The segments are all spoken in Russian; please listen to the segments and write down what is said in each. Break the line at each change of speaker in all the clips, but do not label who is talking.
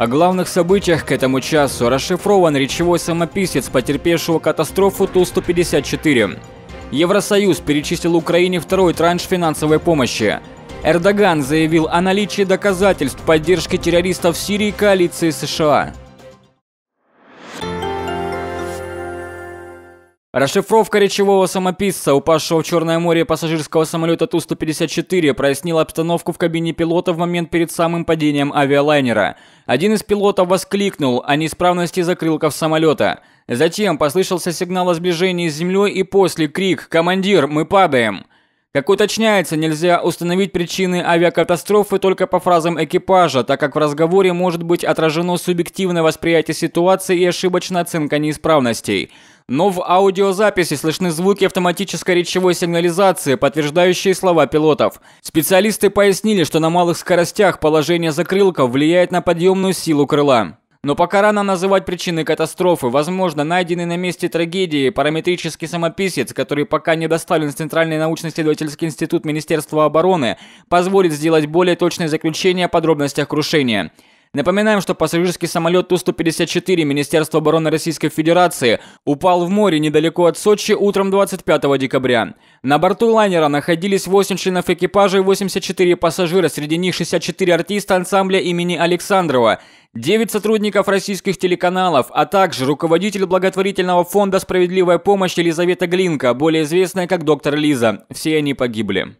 О главных событиях к этому часу расшифрован речевой самописец потерпевшего катастрофу Ту-154. Евросоюз перечислил Украине второй транш финансовой помощи. Эрдоган заявил о наличии доказательств поддержки террористов в Сирии коалиции США. Расшифровка речевого самописца, упавшего в Черное море пассажирского самолета Ту-154, прояснила обстановку в кабине пилота в момент перед самым падением авиалайнера – один из пилотов воскликнул о неисправности закрылков самолета. Затем послышался сигнал о сближении с землей и после крик «Командир, мы падаем!». Как уточняется, нельзя установить причины авиакатастрофы только по фразам экипажа, так как в разговоре может быть отражено субъективное восприятие ситуации и ошибочная оценка неисправностей. Но в аудиозаписи слышны звуки автоматической речевой сигнализации, подтверждающие слова пилотов. Специалисты пояснили, что на малых скоростях положение закрылков влияет на подъемную силу крыла. Но пока рано называть причины катастрофы. Возможно, найденный на месте трагедии параметрический самописец, который пока не доставлен в Центральный научно-исследовательский институт Министерства обороны, позволит сделать более точное заключение о подробностях крушения. Напоминаем, что пассажирский самолет Ту-154 Министерства обороны Российской Федерации упал в море недалеко от Сочи утром 25 декабря. На борту лайнера находились 8 членов экипажа и 84 пассажира, среди них 64 артиста ансамбля имени Александрова, 9 сотрудников российских телеканалов, а также руководитель благотворительного фонда «Справедливая помощь» Елизавета Глинка, более известная как доктор Лиза. Все они погибли.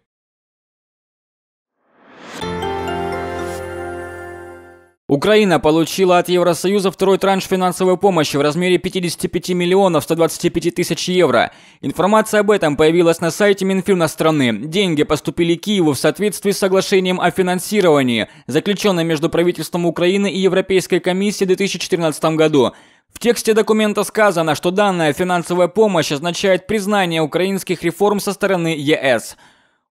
Украина получила от Евросоюза второй транш финансовой помощи в размере 55 миллионов 125 тысяч евро. Информация об этом появилась на сайте Минфина страны. Деньги поступили Киеву в соответствии с соглашением о финансировании, заключенным между правительством Украины и Европейской комиссией в 2014 году. В тексте документа сказано, что данная финансовая помощь означает признание украинских реформ со стороны ЕС.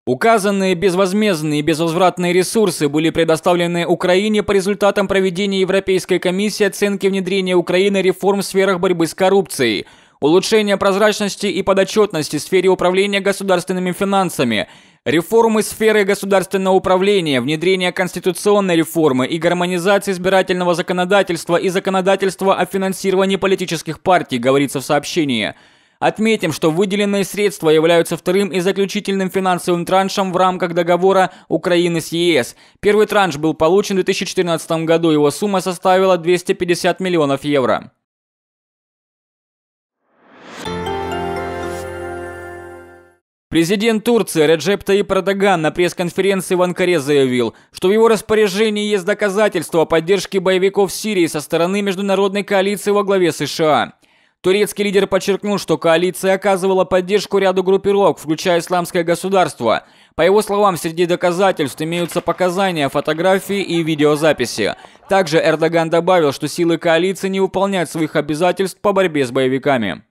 Указанные безвозмездные и безвозвратные ресурсы были предоставлены Украине по результатам проведения Европейской комиссии оценки внедрения Украины реформ в сферах борьбы с коррупцией, улучшения прозрачности и подотчетности в сфере управления государственными финансами, реформы сферы государственного управления, внедрения конституционной реформы и гармонизации избирательного законодательства и законодательства о финансировании политических партий, говорится в сообщении – Отметим, что выделенные средства являются вторым и заключительным финансовым траншем в рамках договора Украины с ЕС. Первый транш был получен в 2014 году, его сумма составила 250 миллионов евро. Президент Турции Реджеп Таип Эрдоган на пресс-конференции в Анкаре заявил, что в его распоряжении есть доказательства поддержки боевиков Сирии со стороны международной коалиции во главе США. Турецкий лидер подчеркнул, что коалиция оказывала поддержку ряду группировок, включая исламское государство. По его словам, среди доказательств имеются показания, фотографии и видеозаписи. Также Эрдоган добавил, что силы коалиции не выполняют своих обязательств по борьбе с боевиками.